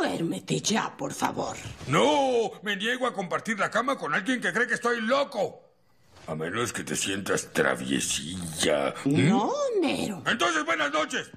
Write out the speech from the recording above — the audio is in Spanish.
Duérmete ya, por favor. No, me niego a compartir la cama con alguien que cree que estoy loco. A menos que te sientas traviesilla. No, Nero. ¿Mm? Entonces, buenas noches.